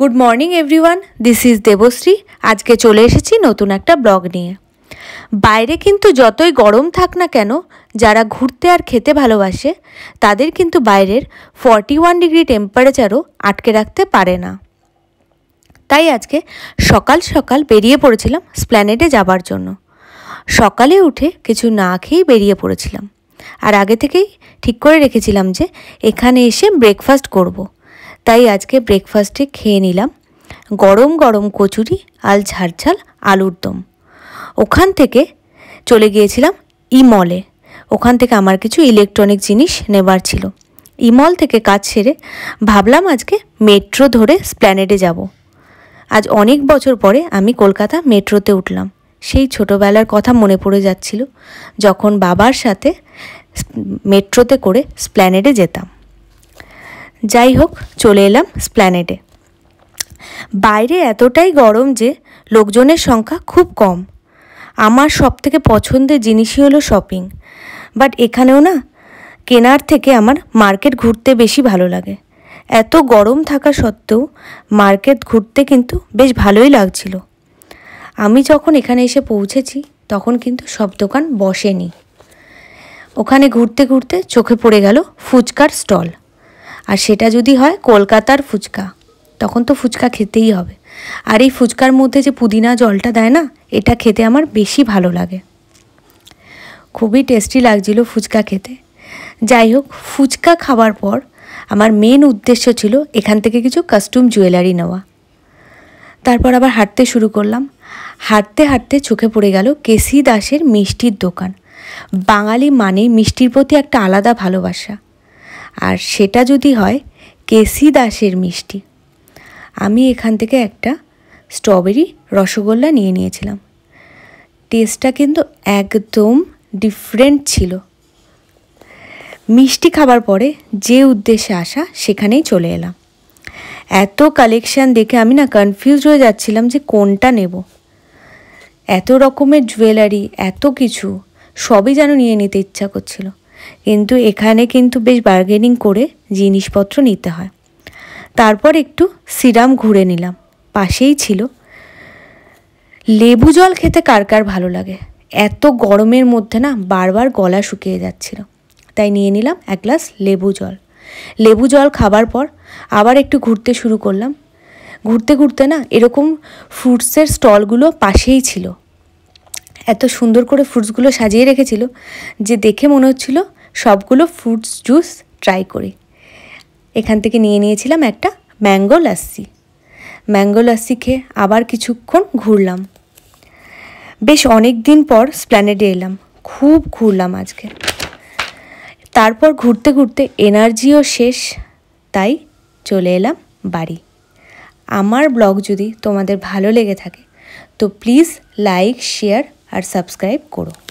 good morning everyone this is Debashree আজকে চলে এসেছি নতুন একটা ব্লগ নিয়ে বাইরে কিন্তু যতই গরম থাক না কেন যারা ঘুরতে আর খেতে ভালোবাসে তাদের কিন্তু বাইরের ফর্টি ওয়ান ডিগ্রি টেম্পারেচারও আটকে রাখতে পারে না তাই আজকে সকাল সকাল বেরিয়ে পড়েছিলাম স্প্ল্যানেটে যাবার জন্য সকালে উঠে কিছু না খেয়েই বেরিয়ে পড়েছিলাম আর আগে থেকেই ঠিক করে রেখেছিলাম যে এখানে এসে ব্রেকফাস্ট করবো তাই আজকে ব্রেকফাস্টে খেয়ে নিলাম গরম গরম কচুরি আর ঝালঝাল আলুর দম ওখান থেকে চলে গিয়েছিলাম ইমলে ওখান থেকে আমার কিছু ইলেকট্রনিক জিনিস নেবার ছিল ইমল থেকে কাজ সেরে ভাবলাম আজকে মেট্রো ধরে স্প্ল্যানেডে যাব আজ অনেক বছর পরে আমি কলকাতা মেট্রোতে উঠলাম সেই ছোটোবেলার কথা মনে পড়ে যাচ্ছিল যখন বাবার সাথে মেট্রোতে করে স্প্ল্যানেডে যেতাম যাই হোক চলে এলাম স্প্ল্যানেটে বাইরে এতটাই গরম যে লোকজনের সংখ্যা খুব কম আমার সবথেকে পছন্দের জিনিসই হলো শপিং বাট এখানেও না কেনার থেকে আমার মার্কেট ঘুরতে বেশি ভালো লাগে এত গরম থাকা সত্ত্বেও মার্কেট ঘুরতে কিন্তু বেশ ভালোই লাগছিল আমি যখন এখানে এসে পৌঁছেছি তখন কিন্তু সব দোকান বসেনি ওখানে ঘুরতে ঘুরতে চোখে পড়ে গেল ফুচকার স্টল আর সেটা যদি হয় কলকাতার ফুচকা তখন তো ফুচকা খেতেই হবে আর এই ফুচকার মধ্যে যে পুদিনা জলটা দেয় না এটা খেতে আমার বেশি ভালো লাগে খুবই টেস্টি লাগছিল ফুচকা খেতে যাই হোক ফুচকা খাওয়ার পর আমার মেন উদ্দেশ্য ছিল এখান থেকে কিছু কাস্টুম জুয়েলারি নেওয়া তারপর আবার হাঁটতে শুরু করলাম হাঁটতে হাঁটতে চোখে পড়ে গেল কেসি দাসের মিষ্টির দোকান বাঙালি মানে মিষ্টির প্রতি একটা আলাদা ভালোবাসা আর সেটা যদি হয় কেসি দাসের মিষ্টি আমি এখান থেকে একটা স্ট্রবেরি রসগোল্লা নিয়ে নিয়েছিলাম টেস্টটা কিন্তু একদম ডিফারেন্ট ছিল মিষ্টি খাবার পরে যে উদ্দেশ্যে আসা সেখানেই চলে এলাম এত কালেকশান দেখে আমি না কনফিউজ হয়ে যাচ্ছিলাম যে কোনটা নেব এত রকমের জুয়েলারি এত কিছু সবই যেন নিয়ে নিতে ইচ্ছা করছিল কিন্তু এখানে কিন্তু বেশ বার্গেনিং করে জিনিসপত্র নিতে হয় তারপর একটু সিরাম ঘুরে নিলাম পাশেই ছিল লেবু জল খেতে কার কার ভালো লাগে এত গরমের মধ্যে না বারবার গলা শুকিয়ে যাচ্ছিল তাই নিয়ে নিলাম এক গ্লাস লেবু জল লেবু জল খাবার পর আবার একটু ঘুরতে শুরু করলাম ঘুরতে ঘুরতে না এরকম ফ্রুটসের স্টলগুলো পাশেই ছিল এত সুন্দর করে ফ্রুটসগুলো সাজিয়ে রেখেছিল যে দেখে মনে হচ্ছিল সবগুলো ফ্রুটস জুস ট্রাই করি এখান থেকে নিয়ে নিয়েছিলাম একটা ম্যাঙ্গো লাস্সি ম্যাঙ্গো লাস্সি খেয়ে আবার কিছুক্ষণ ঘুরলাম বেশ অনেক দিন পর স্প্ল্যানেডে এলাম খুব ঘুরলাম আজকে তারপর ঘুরতে ঘুরতে এনার্জিও শেষ তাই চলে এলাম বাড়ি আমার ব্লগ যদি তোমাদের ভালো লেগে থাকে তো প্লিজ লাইক শেয়ার আর সাবস্ক্রাইব করো